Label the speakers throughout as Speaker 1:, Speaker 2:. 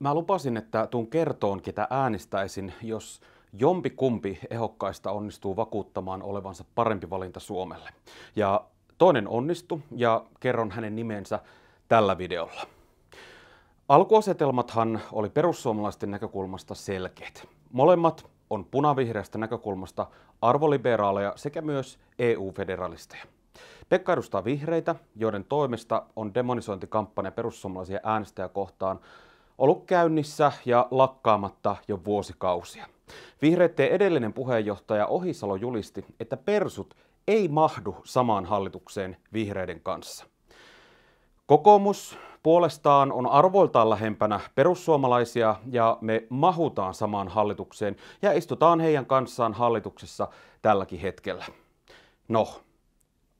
Speaker 1: Mä lupasin, että tuun kertoon, ketä äänestäisin, jos jompi kumpi ehokkaista onnistuu vakuuttamaan olevansa parempi valinta Suomelle. Ja toinen onnistu ja kerron hänen nimensä tällä videolla. Alkuasetelmathan oli perussuomalaisten näkökulmasta selkeät. Molemmat on punavihreästä näkökulmasta arvoliberaaleja sekä myös EU-federalisteja. Pekka edustaa vihreitä, joiden toimesta on demonisointikampanja perussuomalaisia äänestäjä kohtaan ollut käynnissä ja lakkaamatta jo vuosikausia. Vihreiden edellinen puheenjohtaja Ohisalo julisti, että persut ei mahdu samaan hallitukseen vihreiden kanssa. Kokoomus puolestaan on arvoiltaan lähempänä perussuomalaisia ja me mahutaan samaan hallitukseen ja istutaan heidän kanssaan hallituksessa tälläkin hetkellä. No,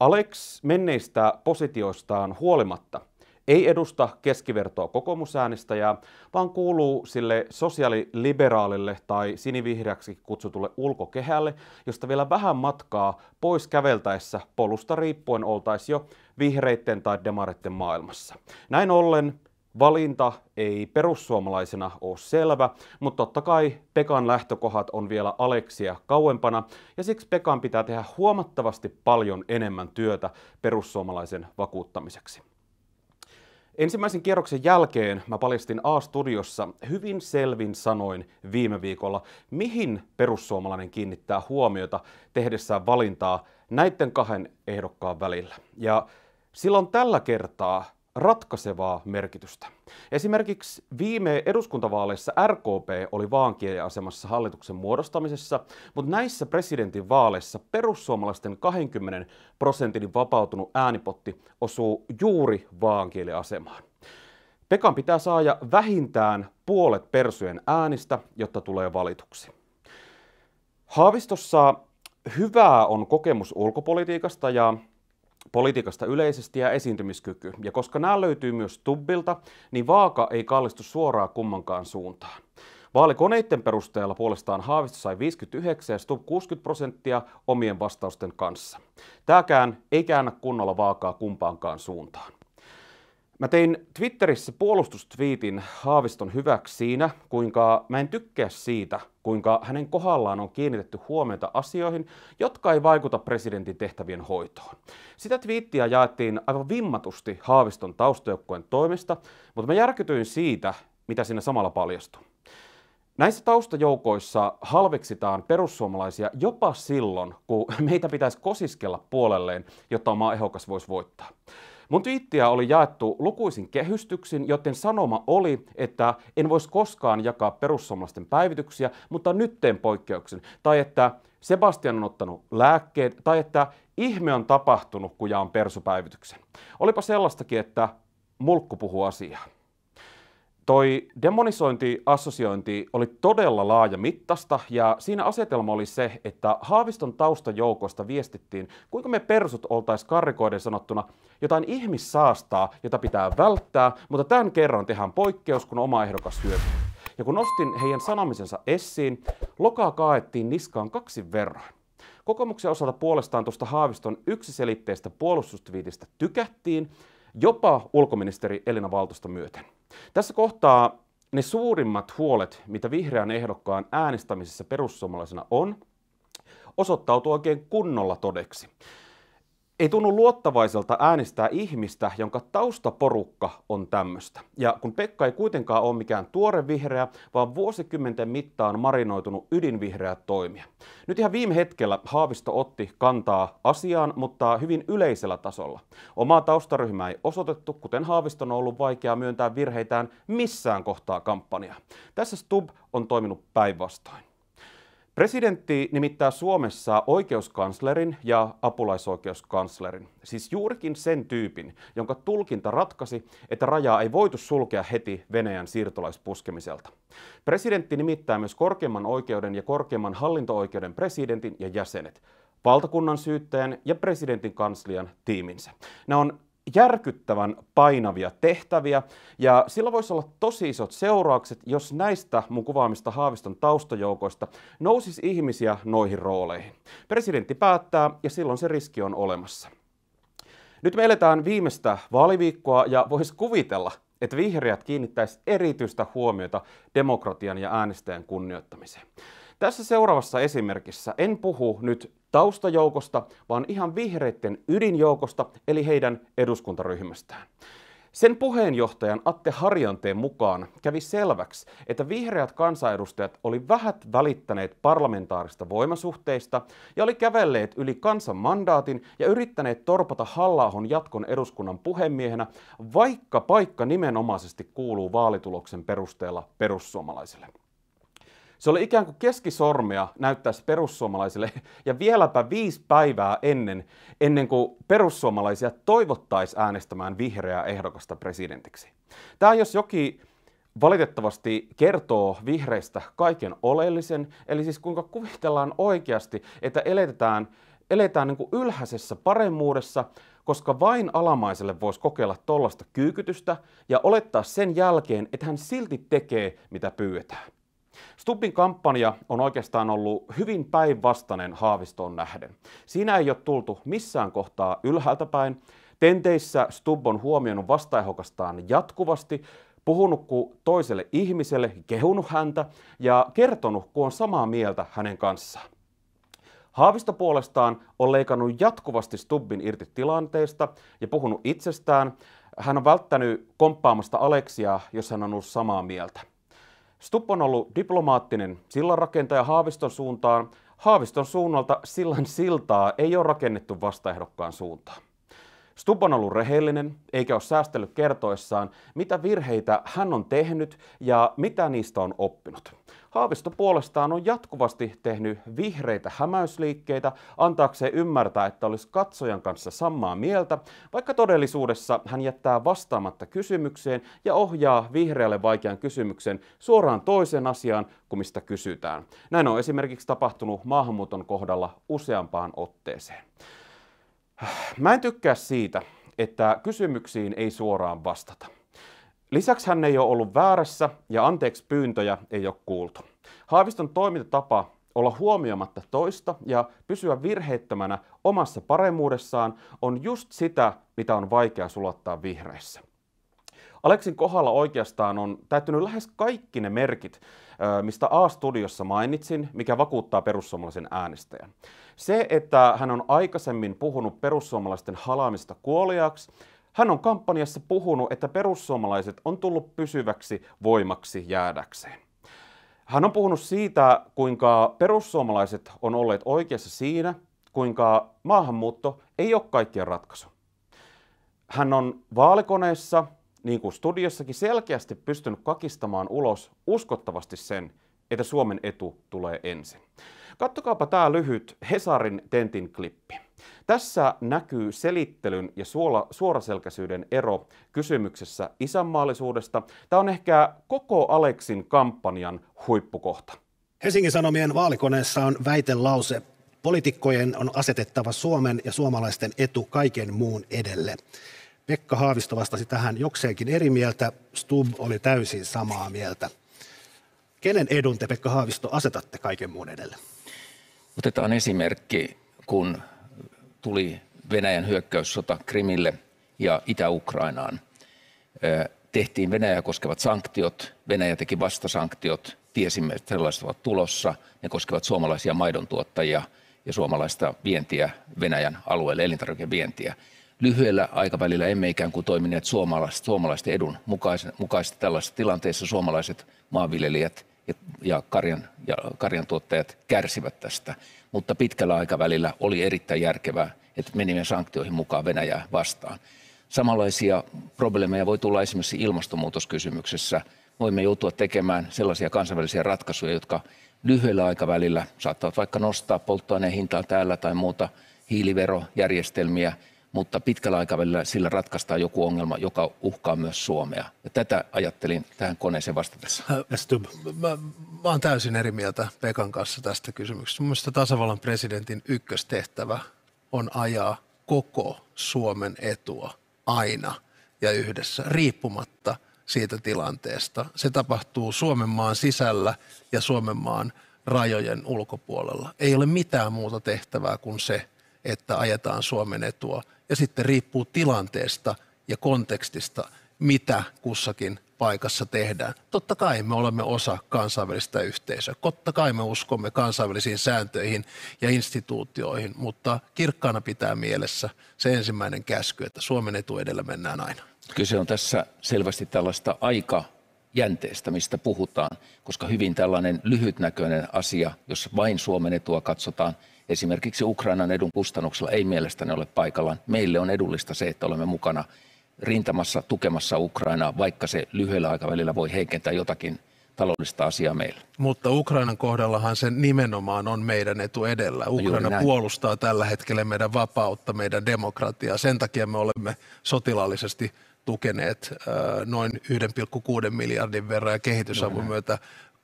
Speaker 1: Alex menneistä positioistaan huolimatta ei edusta keskivertoa kokoomusäänestäjää, vaan kuuluu sille sosiaaliliberaalille tai sinivihreäksi kutsutulle ulkokehälle, josta vielä vähän matkaa pois käveltäessä polusta riippuen oltaisi jo vihreitten tai demareitten maailmassa. Näin ollen valinta ei perussuomalaisena ole selvä, mutta totta kai Pekan lähtökohdat on vielä Aleksia kauempana, ja siksi Pekan pitää tehdä huomattavasti paljon enemmän työtä perussuomalaisen vakuuttamiseksi. Ensimmäisen kierroksen jälkeen mä paljastin A-studiossa hyvin selvin sanoin viime viikolla, mihin perussuomalainen kiinnittää huomiota tehdessään valintaa näiden kahden ehdokkaan välillä. Ja silloin tällä kertaa ratkaisevaa merkitystä. Esimerkiksi viime eduskuntavaaleissa RKP oli asemassa hallituksen muodostamisessa, mutta näissä presidentin vaaleissa perussuomalaisten 20 prosentin vapautunut äänipotti osuu juuri vaankieliasemaan. Pekan pitää saada vähintään puolet persujen äänistä, jotta tulee valituksi. Haavistossa hyvää on kokemus ulkopolitiikasta ja politiikasta yleisesti ja esiintymiskyky. Ja koska nämä löytyy myös tubbilta, niin vaaka ei kallistu suoraan kummankaan suuntaan. Vaalikoneiden perusteella puolestaan Haavisto sai 59 ja Stubb 60 prosenttia omien vastausten kanssa. Tämäkään ei käännä kunnolla vaakaa kumpaankaan suuntaan. Mä tein Twitterissä puolustustviitin Haaviston hyväksi siinä, kuinka mä en tykkää siitä, kuinka hänen kohdallaan on kiinnitetty huomiota asioihin, jotka ei vaikuta presidentin tehtävien hoitoon. Sitä twiittiä jaettiin aivan vimmatusti Haaviston taustajoukkojen toimesta, mutta mä järkytyin siitä, mitä siinä samalla paljastui. Näissä taustajoukoissa halveksitaan perussuomalaisia jopa silloin, kun meitä pitäisi kosiskella puolelleen, jotta oma ehokas voisi voittaa. Mun twiittiä oli jaettu lukuisin kehystyksin, joten sanoma oli, että en voisi koskaan jakaa perussuomalaisten päivityksiä, mutta nyt teen poikkeuksen. Tai että Sebastian on ottanut lääkkeet, tai että ihme on tapahtunut, kun jaan persupäivityksen. Olipa sellaistakin, että mulkku puhuu asiaa. Toi demonisointi oli todella laaja mittasta ja siinä asetelma oli se, että Haaviston taustajoukosta viestittiin, kuinka me persut oltais karrikoiden sanottuna jotain ihmissaastaa, jota pitää välttää, mutta tämän kerran tehdään poikkeus, kun oma ehdokas hyöpyy. Ja kun nostin heidän sanomisensa essiin, lokaa kaettiin niskaan kaksi verran. Kokoomuksen osalta puolestaan tuosta Haaviston yksiselitteistä puolustustviitistä tykättiin, jopa ulkoministeri Elina Valtosta myöten. Tässä kohtaa ne suurimmat huolet, mitä vihreän ehdokkaan äänestämisessä perussuomalaisena on, osoittautuu oikein kunnolla todeksi. Ei tunnu luottavaiselta äänestää ihmistä, jonka taustaporukka on tämmöistä. Ja kun Pekka ei kuitenkaan ole mikään tuore vihreä, vaan vuosikymmenten mittaan marinoitunut ydinvihreä toimija. Nyt ihan viime hetkellä Haavisto otti kantaa asiaan, mutta hyvin yleisellä tasolla. Omaa taustaryhmää ei osoitettu, kuten Haaviston on ollut vaikea myöntää virheitään missään kohtaa kampanjaa. Tässä Stub on toiminut päinvastoin. Presidentti nimittää Suomessa oikeuskanslerin ja apulaisoikeuskanslerin, siis juurikin sen tyypin, jonka tulkinta ratkaisi, että rajaa ei voitu sulkea heti Venäjän siirtolaispuskemiselta. Presidentti nimittää myös korkeimman oikeuden ja korkeimman hallinto-oikeuden presidentin ja jäsenet, valtakunnan syyttäjän ja presidentin kanslian tiiminsä. Nämä on järkyttävän painavia tehtäviä, ja sillä voisi olla tosi isot seuraukset, jos näistä mun kuvaamista Haaviston taustajoukoista nousisi ihmisiä noihin rooleihin. Presidentti päättää, ja silloin se riski on olemassa. Nyt me eletään viimeistä vaaliviikkoa, ja voisi kuvitella, että vihreät kiinnittäisi erityistä huomiota demokratian ja äänestäjän kunnioittamiseen. Tässä seuraavassa esimerkissä en puhu nyt taustajoukosta, vaan ihan vihreiden ydinjoukosta, eli heidän eduskuntaryhmästään. Sen puheenjohtajan Atte Harjanteen mukaan kävi selväksi, että vihreät kansanedustajat oli vähät välittäneet parlamentaarista voimasuhteista ja oli kävelleet yli kansan mandaatin ja yrittäneet torpata Hallaahon jatkon eduskunnan puhemiehenä, vaikka paikka nimenomaisesti kuuluu vaalituloksen perusteella perussuomalaisille. Se oli ikään kuin keskisormea näyttäisi perussuomalaisille ja vieläpä viisi päivää ennen, ennen kuin perussuomalaisia toivottaisi äänestämään vihreää ehdokasta presidentiksi. Tämä jos joki valitettavasti kertoo vihreistä kaiken oleellisen, eli siis kuinka kuvitellaan oikeasti, että eletetään, eletään niin kuin ylhäisessä paremmuudessa, koska vain alamaiselle voisi kokeilla tollasta kyykytystä ja olettaa sen jälkeen, että hän silti tekee, mitä pyydetään. Stubbin kampanja on oikeastaan ollut hyvin päinvastainen haavistoon nähden. Siinä ei ole tultu missään kohtaa ylhäältä päin. Tenteissä Stubb on huomioinut vastaehokastaan jatkuvasti, puhunut kuin toiselle ihmiselle, kehunut häntä ja kertonut, kun on samaa mieltä hänen kanssaan. Haavisto puolestaan on leikannut jatkuvasti Stubbin irti tilanteesta ja puhunut itsestään. Hän on välttänyt komppaamasta Aleksia, jos hän on ollut samaa mieltä. Stupp on ollut diplomaattinen sillanrakentaja Haaviston suuntaan. Haaviston suunnalta sillan siltaa ei ole rakennettu vastaehdokkaan suuntaan. Stubb on ollut rehellinen, eikä ole säästellyt kertoessaan, mitä virheitä hän on tehnyt ja mitä niistä on oppinut. Haavisto puolestaan on jatkuvasti tehnyt vihreitä hämäysliikkeitä antaakseen ymmärtää, että olisi katsojan kanssa samaa mieltä, vaikka todellisuudessa hän jättää vastaamatta kysymykseen ja ohjaa vihreälle vaikean kysymyksen suoraan toiseen asiaan kuin mistä kysytään. Näin on esimerkiksi tapahtunut maahanmuuton kohdalla useampaan otteeseen. Mä en tykkää siitä, että kysymyksiin ei suoraan vastata. Lisäksi hän ei ole ollut väärässä ja anteeksi pyyntöjä ei ole kuultu. Haaviston toimintatapa olla huomioimatta toista ja pysyä virheettömänä omassa paremmuudessaan on just sitä, mitä on vaikea sulattaa vihreissä. Aleksin kohdalla oikeastaan on täyttynyt lähes kaikki ne merkit, mistä A-studiossa mainitsin, mikä vakuuttaa perussuomalaisen äänestäjän. Se, että hän on aikaisemmin puhunut perussuomalaisten halaamista kuoliaaksi, hän on kampanjassa puhunut, että perussuomalaiset on tullut pysyväksi voimaksi jäädäkseen. Hän on puhunut siitä, kuinka perussuomalaiset on olleet oikeassa siinä, kuinka maahanmuutto ei ole kaikkien ratkaisu. Hän on vaalikoneessa, niin kuin studiossakin, selkeästi pystynyt kakistamaan ulos uskottavasti sen, että Suomen etu tulee ensin. Kattokaapa tämä lyhyt Hesarin tentin klippi. Tässä näkyy selittelyn ja suola, suoraselkäisyyden ero kysymyksessä isänmaallisuudesta. Tämä on ehkä koko Aleksin kampanjan huippukohta.
Speaker 2: Helsingin Sanomien vaalikoneessa on väitelause. Poliitikkojen on asetettava Suomen ja suomalaisten etu kaiken muun edelle. Pekka Haavisto vastasi tähän jokseenkin eri mieltä, Stubb oli täysin samaa mieltä. Kenen edun te, Pekka Haavisto, asetatte kaiken muun edelle?
Speaker 3: Otetaan esimerkki, kun tuli Venäjän hyökkäyssota Krimille ja Itä-Ukrainaan. Tehtiin Venäjää koskevat sanktiot, Venäjä teki vastasanktiot, tiesimme, että sellaiset ovat tulossa. Ne koskevat suomalaisia maidontuottajia ja suomalaista vientiä Venäjän alueelle, elintarvikevientiä lyhyellä aikavälillä emme ikään kuin toimineet suomalaiset, suomalaisten edun mukaisesti, mukaisesti tällaisessa tilanteessa. Suomalaiset maanviljelijät ja, ja, karjan, ja kärsivät tästä, mutta pitkällä aikavälillä oli erittäin järkevää, että menimme sanktioihin mukaan Venäjää vastaan. Samanlaisia probleemeja voi tulla esimerkiksi ilmastonmuutoskysymyksessä. Voimme joutua tekemään sellaisia kansainvälisiä ratkaisuja, jotka lyhyellä aikavälillä saattavat vaikka nostaa polttoaineen hintaa täällä tai muuta hiiliverojärjestelmiä – mutta pitkällä aikavälillä sillä ratkaistaan joku ongelma, joka uhkaa myös Suomea. Ja tätä ajattelin tähän koneeseen vastatessa. Äh, mä, mä,
Speaker 2: mä olen täysin eri mieltä Pekan kanssa tästä kysymyksestä. Mielestäni tasavallan presidentin ykköstehtävä on ajaa koko Suomen etua aina ja yhdessä, riippumatta siitä tilanteesta. Se tapahtuu Suomen maan sisällä ja Suomen maan rajojen ulkopuolella. Ei ole mitään muuta tehtävää kuin se, että ajetaan Suomen etua. Ja sitten riippuu tilanteesta ja kontekstista, mitä kussakin paikassa tehdään. Totta kai me olemme osa kansainvälistä yhteisöä. Totta kai me uskomme kansainvälisiin sääntöihin ja instituutioihin, mutta kirkkaana pitää mielessä se ensimmäinen käsky, että Suomen etu
Speaker 3: edellä mennään aina. Kyse on tässä selvästi tällaista aika jänteestä, mistä puhutaan, koska hyvin tällainen lyhytnäköinen asia, jos vain Suomen etua katsotaan, Esimerkiksi Ukrainan edun kustannuksella ei mielestäni ole paikallaan. Meille on edullista se, että olemme mukana rintamassa tukemassa Ukrainaa, vaikka se lyhyellä aikavälillä voi heikentää jotakin taloudellista asiaa meillä.
Speaker 2: Mutta Ukrainan kohdallahan se nimenomaan on meidän etu edellä. Ukraina no puolustaa tällä hetkellä meidän vapautta, meidän demokratiaa. Sen takia me olemme sotilaallisesti tukeneet noin 1,6 miljardin verran ja kehitysavun
Speaker 1: myötä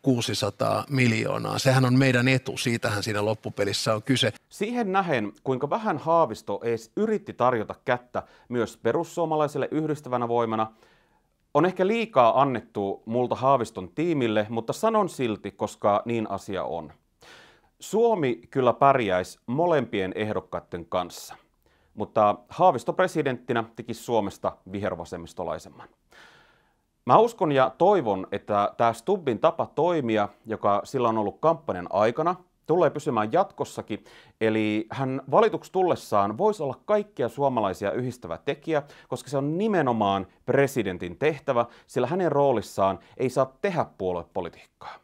Speaker 1: 600 miljoonaa. Sehän on meidän etu, siitähän siinä loppupelissä on kyse. Siihen nähen, kuinka vähän Haavisto edes yritti tarjota kättä myös perussuomalaisille yhdistävänä voimana, on ehkä liikaa annettu multa Haaviston tiimille, mutta sanon silti, koska niin asia on. Suomi kyllä pärjäisi molempien ehdokkaiden kanssa, mutta Haavisto presidenttinä teki Suomesta vihervasemmistolaisemman. Mä uskon ja toivon, että tämä Stubbin tapa toimia, joka sillä on ollut kampanjan aikana, tulee pysymään jatkossakin. Eli hän valituksi tullessaan voisi olla kaikkia suomalaisia yhdistävä tekijä, koska se on nimenomaan presidentin tehtävä, sillä hänen roolissaan ei saa tehdä puoluepolitiikkaa.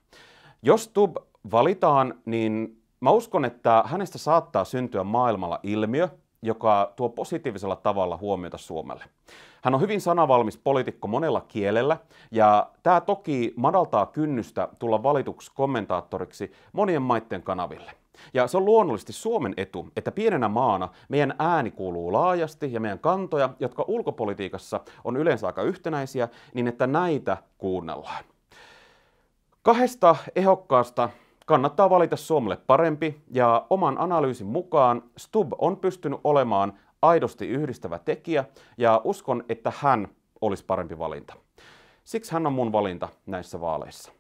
Speaker 1: Jos Stubb valitaan, niin mä uskon, että hänestä saattaa syntyä maailmalla ilmiö, joka tuo positiivisella tavalla huomiota Suomelle. Hän on hyvin sanavalmis poliitikko monella kielellä, ja tämä toki madaltaa kynnystä tulla valituksi kommentaattoriksi monien maitten kanaville. Ja se on luonnollisesti Suomen etu, että pienenä maana meidän ääni kuuluu laajasti ja meidän kantoja, jotka ulkopolitiikassa on yleensä aika yhtenäisiä, niin että näitä kuunnellaan. Kahdesta ehokkaasta Kannattaa valita Suomelle parempi ja oman analyysin mukaan Stubb on pystynyt olemaan aidosti yhdistävä tekijä ja uskon, että hän olisi parempi valinta. Siksi hän on mun valinta näissä vaaleissa.